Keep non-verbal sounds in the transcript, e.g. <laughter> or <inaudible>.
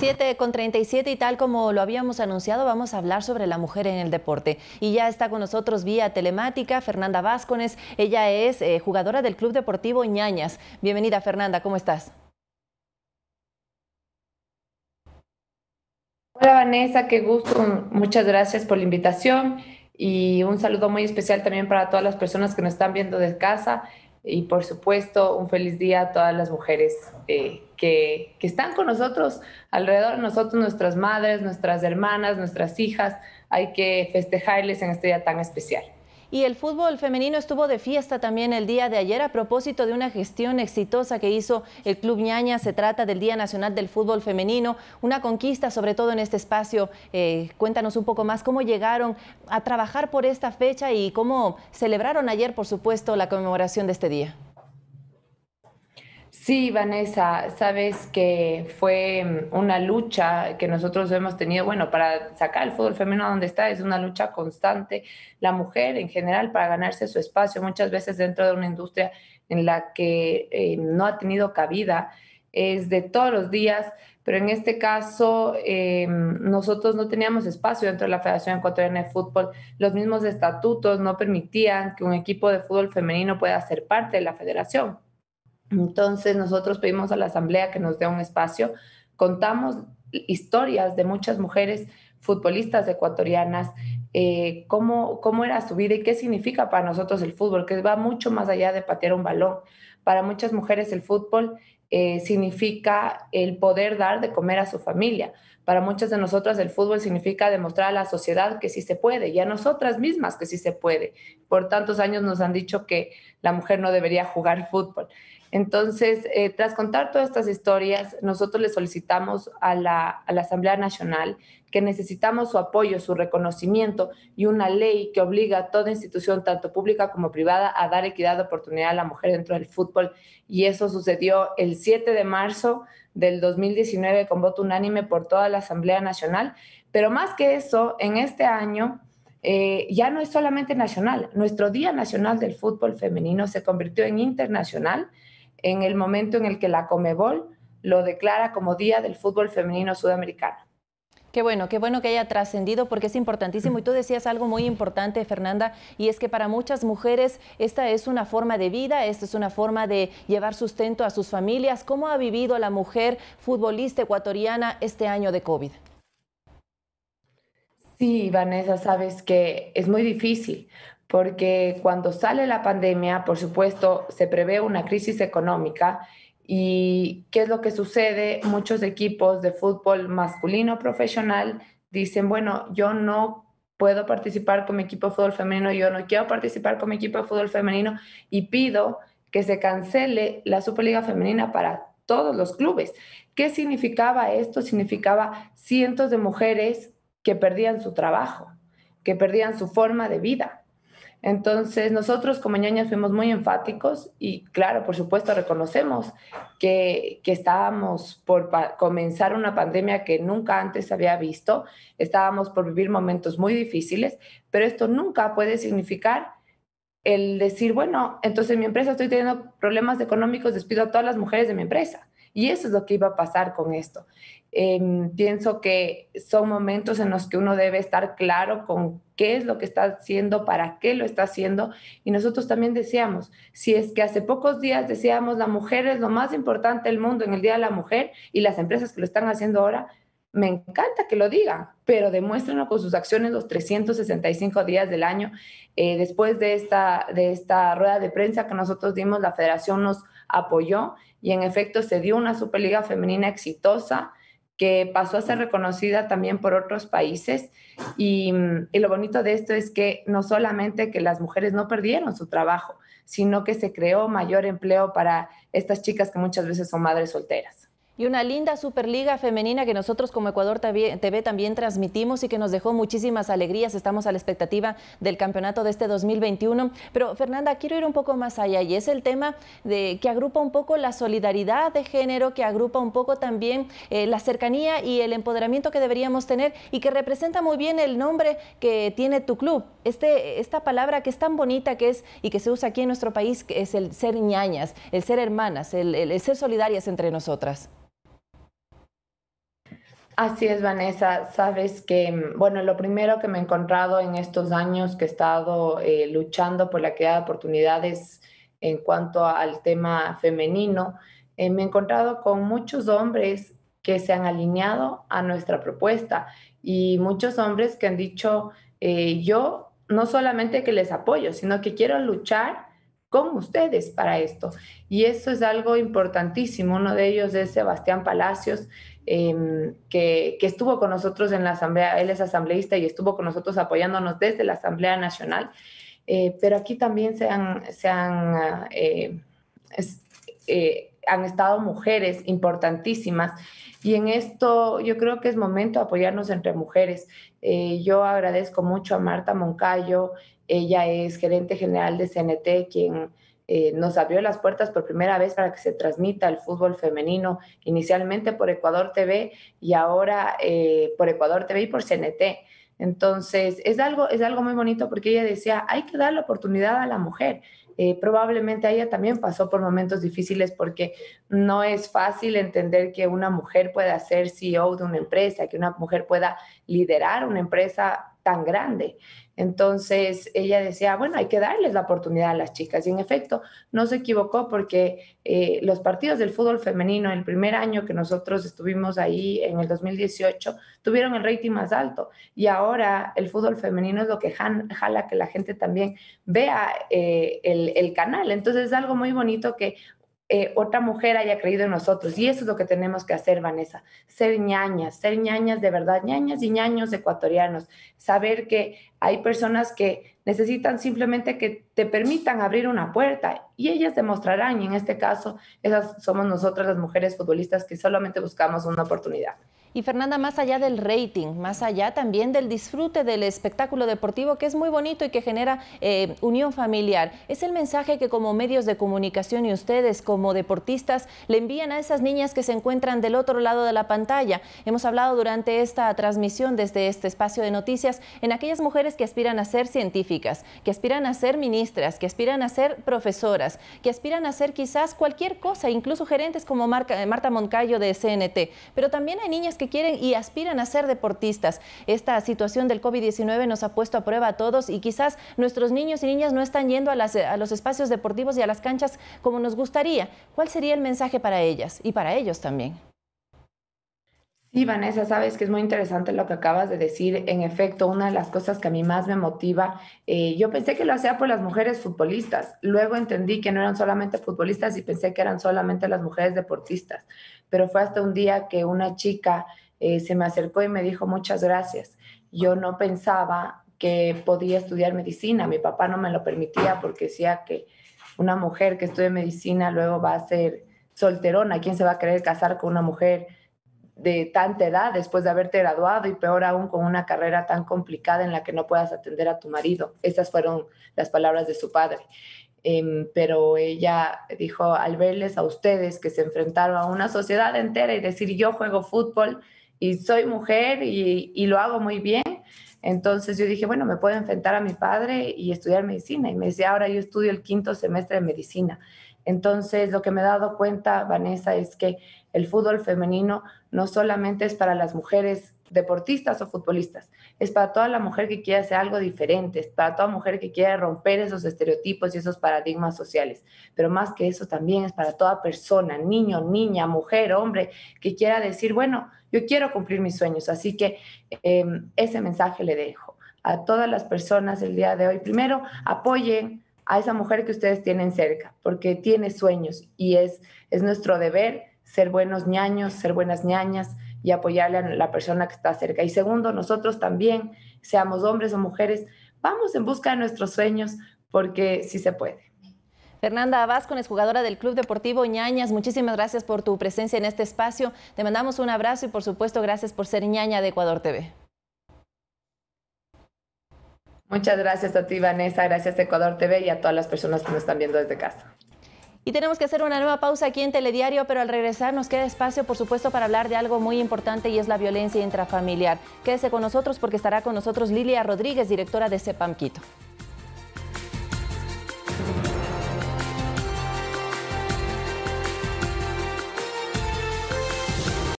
7 con 37 y tal como lo habíamos anunciado, vamos a hablar sobre la mujer en el deporte. Y ya está con nosotros vía telemática Fernanda Vázquez. Ella es eh, jugadora del Club Deportivo Ñañas. Bienvenida Fernanda, ¿cómo estás? Hola Vanessa, qué gusto. Muchas gracias por la invitación y un saludo muy especial también para todas las personas que nos están viendo de casa y por supuesto un feliz día a todas las mujeres. Eh, que, están con nosotros, alrededor de nosotros, nuestras madres, nuestras hermanas, nuestras hijas. Hay que festejarles en este día tan especial. Y el fútbol femenino estuvo de fiesta también el día de ayer a propósito de una gestión exitosa que hizo el Club Ñaña. Se trata del Día Nacional del Fútbol Femenino, una conquista sobre todo en este espacio. Eh, cuéntanos un poco más cómo llegaron a trabajar por esta fecha y cómo celebraron ayer, por supuesto, la conmemoración de este día. Sí, Vanessa, sabes que fue mm, una lucha que nosotros hemos tenido, bueno, para sacar el fútbol femenino a donde está, es una lucha constante. La mujer en general para ganarse su espacio, muchas veces dentro de una industria en la que eh, no ha tenido cabida, es de todos los días, pero en este caso eh, nosotros no teníamos espacio dentro de la Federación Ecuatoriana de Fútbol. Los mismos estatutos no permitían que un equipo de fútbol femenino pueda ser parte de la federación entonces nosotros pedimos a la Asamblea que nos dé un espacio. Contamos historias de muchas mujeres futbolistas ecuatorianas, eh, cómo, era su vida y qué significa para nosotros el fútbol, que va mucho más allá de patear un balón. Para muchas mujeres el fútbol eh, significa el poder dar de comer a su familia. Para muchas de nosotras el fútbol significa demostrar a la sociedad que sí se puede y a nosotras mismas que sí se puede. Por tantos años nos han dicho que la mujer no debería jugar <laughs> fútbol. Entonces, eh, tras contar todas estas historias, nosotros le solicitamos a la, a la Asamblea Nacional que necesitamos su apoyo, su reconocimiento y una ley que obliga a toda institución, tanto pública como privada, a dar equidad de oportunidad a la mujer dentro del fútbol. Y eso sucedió el 7 de marzo del 2019 con voto unánime por toda la Asamblea Nacional. Pero más que eso, en este año eh, ya no es solamente nacional. Nuestro Día Nacional del Fútbol Femenino se convirtió en internacional en el momento en el que la Comebol lo declara como Día del Fútbol Femenino Sudamericano. Qué bueno, qué bueno que haya trascendido porque es importantísimo. Y tú decías algo muy importante, Fernanda, y es que para muchas mujeres esta es una forma de vida, esta es una forma de llevar sustento a sus familias. ¿Cómo ha vivido la mujer futbolista ecuatoriana este año de COVID? Sí, Vanessa, sabes que es muy difícil porque cuando sale la pandemia, por supuesto, se prevé una crisis económica ¿Y qué es lo que sucede? Muchos equipos de fútbol masculino profesional dicen, bueno, yo no puedo participar con mi equipo de fútbol femenino, yo no quiero participar con mi equipo de fútbol femenino y pido que se cancele la Superliga Femenina para todos los clubes. ¿Qué significaba esto? Significaba cientos de mujeres que perdían su trabajo, que perdían su forma de vida, entonces, nosotros como ñoñas fuimos muy enfáticos y, claro, por supuesto, reconocemos que, estábamos por comenzar una pandemia que nunca antes había visto, estábamos por vivir momentos muy difíciles, pero esto nunca puede significar el decir, bueno, entonces mi empresa estoy teniendo problemas económicos, despido a todas las mujeres de mi empresa. Y eso es lo que iba a pasar con esto. Em, pienso que son momentos en los que uno debe estar claro con qué es lo que está haciendo, para qué lo está haciendo. Y nosotros también decíamos, si es que hace pocos días decíamos la mujer es lo más importante del mundo en el Día de la Mujer y las empresas que lo están haciendo ahora, me encanta que lo digan, pero demuéstrenlo con sus acciones los 365 días del año. Eh, después de esta, de esta rueda de prensa que nosotros dimos, la federación nos apoyó y en efecto se dio una Superliga femenina exitosa que pasó a ser reconocida también por otros países. Y, lo bonito de esto es que no solamente que las mujeres no perdieron su trabajo, sino que se creó mayor empleo para estas chicas que muchas veces son madres solteras y una linda Superliga femenina que nosotros como Ecuador TV también transmitimos y que nos dejó muchísimas alegrías. Estamos a la expectativa del campeonato de este 2021. Pero Fernanda, quiero ir un poco más allá y es el tema de que agrupa un poco la solidaridad de género, que agrupa un poco también eh, la cercanía y el empoderamiento que deberíamos tener y que representa muy bien el nombre que tiene tu club. Este, esta palabra que es tan bonita que es y que se usa aquí en nuestro país, que es el ser ñañas, el ser hermanas, el ser solidarias entre nosotras. Así es, Vanessa. Sabes que, mm, bueno, lo primero que me he encontrado en estos años que he estado eh, luchando por la creación de oportunidades en cuanto al tema femenino, eh, me he encontrado con muchos hombres que se han alineado a nuestra propuesta y muchos hombres que han dicho, eh, yo no solamente que les apoyo, sino que quiero luchar con ustedes para esto. Y eso es algo importantísimo. Uno de ellos es Sebastián Palacios, em, que, que, estuvo con nosotros en la Asamblea, él es asambleísta y estuvo con nosotros apoyándonos desde la Asamblea Nacional. Eh, pero aquí también se han, se han, eh, eh, han estado mujeres importantísimas y en esto yo creo que es momento de apoyarnos entre mujeres. yo agradezco mucho a Marta Moncayo, ella es gerente general de CNT, quien eh, nos abrió las puertas por primera vez para que se transmita el fútbol femenino, inicialmente por Ecuador TV y ahora eh, por Ecuador TV y por CNT. Entonces, es algo, es algo muy bonito porque ella decía, hay que dar la oportunidad a la mujer. Eh, probablemente ella también pasó por momentos difíciles porque no es fácil entender que una mujer pueda ser CEO de una empresa, que una mujer pueda liderar una empresa tan grande. Entonces ella decía, bueno, hay que darles la oportunidad a las chicas. Y en efecto, no se equivocó porque eh, los partidos del fútbol femenino, el primer año que nosotros estuvimos ahí en el 2018, tuvieron el rating más alto. Y ahora el fútbol femenino es lo que jala que la gente también vea eh, el, el canal. Entonces es algo muy bonito que eh, otra mujer haya creído en nosotros. Y eso es lo que tenemos que hacer, Vanessa, ser ñañas, ser ñañas de verdad, ñañas y ñaños ecuatorianos, saber que hay personas que necesitan simplemente que te permitan abrir una puerta y ellas demostrarán, y en este caso, esas somos nosotras las mujeres futbolistas que solamente buscamos una oportunidad. Y Fernanda, más allá del rating, más allá también del disfrute del espectáculo deportivo, que es muy bonito y que genera eh, unión familiar, es el mensaje que como medios de comunicación y ustedes como deportistas le envían a esas niñas que se encuentran del otro lado de la pantalla. Hemos hablado durante esta transmisión desde este espacio de noticias en aquellas mujeres que aspiran a ser científicas, que aspiran a ser ministras, que aspiran a ser profesoras, que aspiran a ser quizás cualquier cosa, incluso gerentes como Marta Moncayo de CNT. Pero también hay niñas que quieren y aspiran a ser deportistas. Esta situación del COVID-19 nos ha puesto a prueba a todos y quizás nuestros niños y niñas no están yendo a, a los espacios deportivos y a las canchas como nos gustaría. ¿Cuál sería el mensaje para ellas y para ellos también? Sí, Vanessa, sabes que es muy interesante lo que acabas de decir. En efecto, una de las cosas que a mí más me motiva, eh, yo pensé que lo hacía por las mujeres futbolistas, luego entendí que no eran solamente futbolistas y pensé que eran solamente las mujeres deportistas, pero fue hasta un día que una chica eh, se me acercó y me dijo muchas gracias. Yo no pensaba que podía estudiar medicina, mi papá no me lo permitía porque decía que una mujer que estudie medicina luego va a ser solterona, ¿quién se va a querer casar con una mujer? de tanta edad después de haberte graduado y peor aún con una carrera tan complicada en la que no puedas atender a tu marido. Esas fueron las palabras de su padre. Em, pero ella dijo, al verles a ustedes que se enfrentaron a una sociedad entera y decir, yo juego fútbol y soy mujer y, y lo hago muy bien, entonces yo dije, bueno, me puedo enfrentar a mi padre y estudiar medicina. Y me decía, ahora yo estudio el quinto semestre de medicina. Entonces, lo que me he dado cuenta, Vanessa, es que el fútbol femenino no solamente es para las mujeres deportistas o futbolistas, es para toda la mujer que quiera hacer algo diferente, es para toda mujer que quiera romper esos estereotipos y esos paradigmas sociales, pero más que eso también es para toda persona, niño, niña, mujer, hombre, que quiera decir, bueno, yo quiero cumplir mis sueños, así que em, ese mensaje le dejo a todas las personas el día de hoy. Primero, apoyen a esa mujer que ustedes tienen cerca, porque tiene sueños y es, es nuestro deber ser buenos ñaños, ser buenas ñañas y apoyarle a la persona que está cerca. Y segundo, nosotros también, seamos hombres o mujeres, vamos en busca de nuestros sueños porque sí se puede. Fernanda Abascon es jugadora del Club Deportivo Ñañas, muchísimas gracias por tu presencia en este espacio. Te mandamos un abrazo y por supuesto gracias por ser Ñaña de Ecuador TV. Muchas gracias a ti, Vanessa. Gracias a Ecuador TV y a todas las personas que nos están viendo desde casa. Y tenemos que hacer una nueva pausa aquí en Telediario, pero al regresar nos queda espacio, por supuesto, para hablar de algo muy importante y es la violencia intrafamiliar. Quédese con nosotros porque estará con nosotros Lilia Rodríguez, directora de CEPAM Quito.